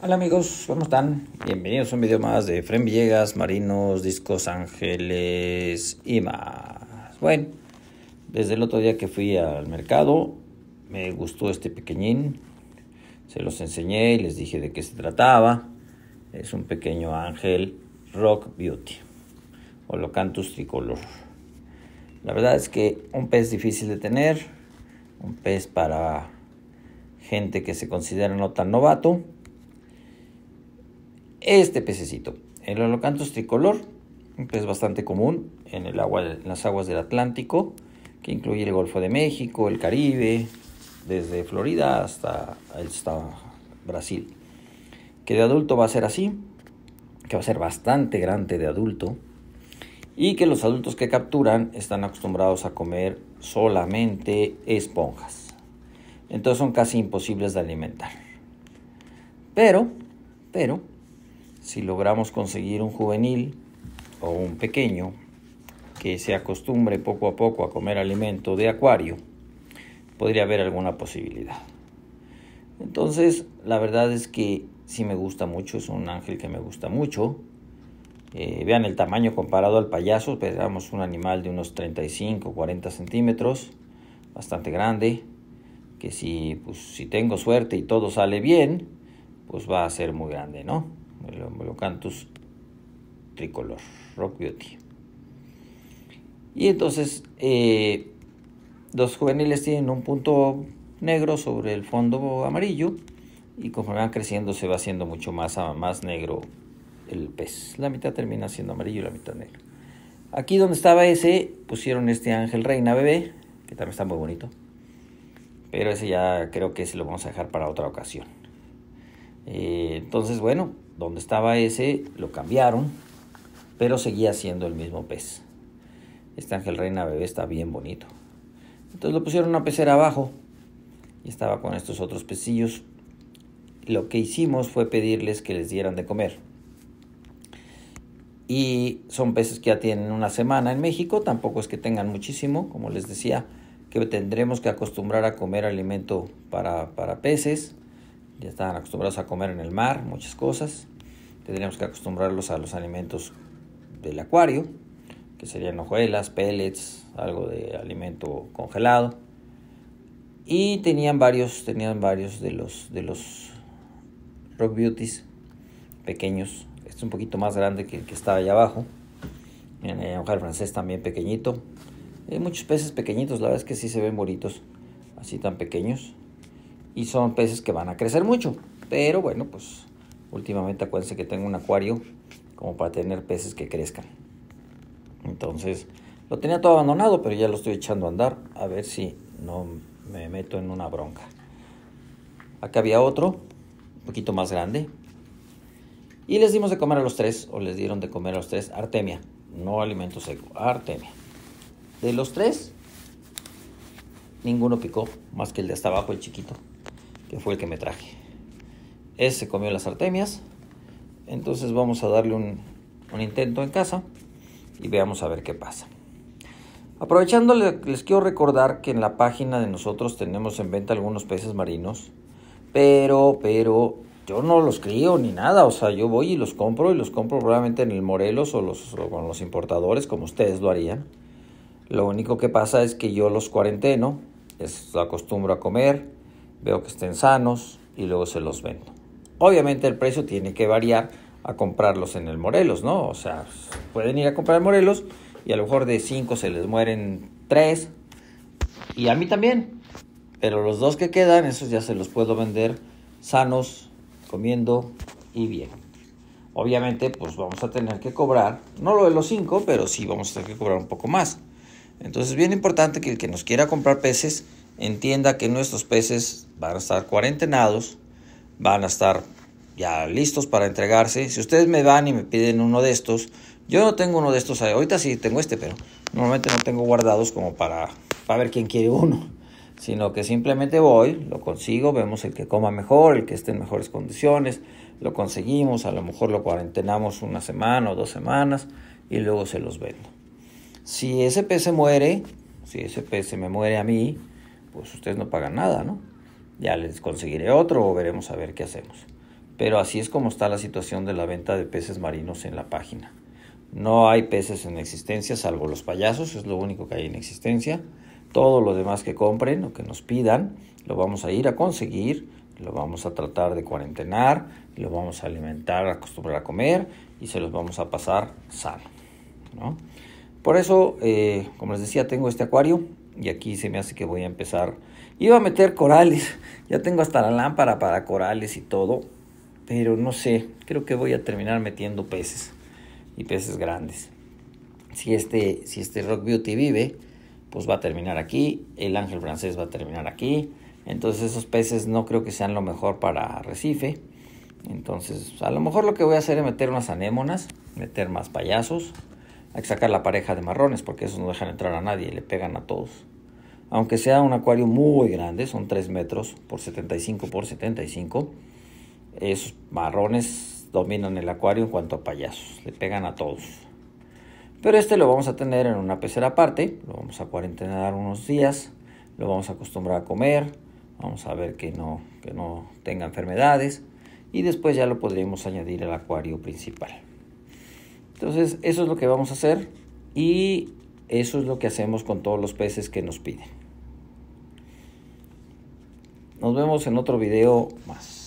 Hola amigos, ¿cómo están? Bienvenidos a un video más de Fren Villegas, Marinos, Discos Ángeles y más. Bueno, desde el otro día que fui al mercado, me gustó este pequeñín. Se los enseñé y les dije de qué se trataba. Es un pequeño ángel Rock Beauty, Holocantus tricolor. La verdad es que un pez difícil de tener, un pez para gente que se considera no tan novato este pececito, el Holocanthus tricolor, un pez bastante común en, el agua, en las aguas del Atlántico, que incluye el Golfo de México, el Caribe, desde Florida hasta, hasta Brasil. Que de adulto va a ser así, que va a ser bastante grande de adulto, y que los adultos que capturan están acostumbrados a comer solamente esponjas. Entonces son casi imposibles de alimentar. Pero, pero, si logramos conseguir un juvenil o un pequeño que se acostumbre poco a poco a comer alimento de acuario, podría haber alguna posibilidad. Entonces, la verdad es que sí me gusta mucho, es un ángel que me gusta mucho. Eh, vean el tamaño comparado al payaso, pesamos un animal de unos 35, 40 centímetros, bastante grande, que si, pues, si tengo suerte y todo sale bien, pues va a ser muy grande, ¿no? el canto tricolor, Rock Beauty. Y entonces eh, Dos los juveniles tienen un punto negro sobre el fondo amarillo y conforme van creciendo se va haciendo mucho más, más negro el pez. La mitad termina siendo amarillo y la mitad negro. Aquí donde estaba ese pusieron este ángel reina bebé, que también está muy bonito. Pero ese ya creo que se lo vamos a dejar para otra ocasión. Eh, entonces, bueno, donde estaba ese lo cambiaron, pero seguía siendo el mismo pez. Este ángel reina bebé está bien bonito. Entonces lo pusieron a pecera abajo y estaba con estos otros pecillos. Lo que hicimos fue pedirles que les dieran de comer. Y son peces que ya tienen una semana en México, tampoco es que tengan muchísimo, como les decía, que tendremos que acostumbrar a comer alimento para, para peces. Ya estaban acostumbrados a comer en el mar, muchas cosas tendríamos que acostumbrarlos a los alimentos del acuario, que serían hojuelas, pellets, algo de alimento congelado. Y tenían varios, tenían varios de los, de los rock beauties pequeños. Este es un poquito más grande que el que estaba allá abajo. En el hojar francés también pequeñito. Hay muchos peces pequeñitos, la verdad es que sí se ven bonitos, así tan pequeños. Y son peces que van a crecer mucho. Pero bueno, pues Últimamente acuérdense que tengo un acuario como para tener peces que crezcan. Entonces, lo tenía todo abandonado, pero ya lo estoy echando a andar. A ver si no me meto en una bronca. Acá había otro, un poquito más grande. Y les dimos de comer a los tres, o les dieron de comer a los tres, artemia. No alimento seco, artemia. De los tres, ninguno picó, más que el de hasta abajo, el chiquito, que fue el que me traje. Ese se comió las artemias. Entonces vamos a darle un, intento en casa y veamos a ver qué pasa. Aprovechando, les quiero recordar que en la página de nosotros tenemos en venta algunos peces marinos, pero, pero yo no los crío ni nada, o sea, yo voy y los compro y los compro probablemente en el Morelos o, los, con los importadores, como ustedes lo harían. Lo único que pasa es que yo los cuarenteno, les acostumbro a comer, veo que estén sanos y luego se los vendo. Obviamente el precio tiene que variar a comprarlos en el Morelos, ¿no? O sea, pueden ir a comprar Morelos y a lo mejor de 5 se les mueren 3 y a mí también. Pero los dos que quedan, esos ya se los puedo vender sanos, comiendo y bien. Obviamente, pues vamos a tener que cobrar, no lo de los 5, pero sí vamos a tener que cobrar un poco más. Entonces, es bien importante que el que nos quiera comprar peces entienda que nuestros peces van a estar cuarentenados van a estar ya listos para entregarse. Si ustedes me van y me piden uno de estos, yo no tengo uno de estos, ahorita sí tengo este, pero normalmente no tengo guardados como para, ver quién quiere uno, sino que simplemente voy, lo consigo, vemos el que coma mejor, el que esté en mejores condiciones, lo conseguimos, a lo mejor lo cuarentenamos una semana o dos semanas y luego se los vendo. Si ese pez se muere, si ese pez se me muere a mí, pues ustedes no pagan nada, ¿no? ya les conseguiré otro o veremos a ver qué hacemos. Pero así es como está la situación de la venta de peces marinos en la página. No hay peces en existencia, salvo los payasos, es lo único que hay en existencia. Todo lo demás que compren o que nos pidan, lo vamos a ir a conseguir, lo vamos a tratar de cuarentenar, lo vamos a alimentar, acostumbrar a comer y se los vamos a pasar sano. ¿no? Por eso, eh, como les decía, tengo este acuario y aquí se me hace que voy a empezar Iba a meter corales. Ya tengo hasta la lámpara para corales y todo. Pero no sé. Creo que voy a terminar metiendo peces. Y peces grandes. Si este, si este Rock Beauty vive, pues va a terminar aquí. El ángel francés va a terminar aquí. Entonces esos peces no creo que sean lo mejor para arrecife. Entonces, a lo mejor lo que voy a hacer es meter unas anémonas, meter más payasos. Hay que sacar la pareja de marrones porque esos no dejan entrar a nadie, le pegan a todos aunque sea un acuario muy grande, son 3 metros por 75 por 75, esos marrones dominan el acuario en cuanto a payasos, le pegan a todos. Pero este lo vamos a tener en una pecera aparte, lo vamos a cuarentenar unos días, lo vamos a acostumbrar a comer, vamos a ver que no, que no tenga enfermedades y después ya lo podríamos añadir al acuario principal. Entonces eso es lo que vamos a hacer y eso es lo que hacemos con todos los peces que nos piden. Nos vemos en otro video más.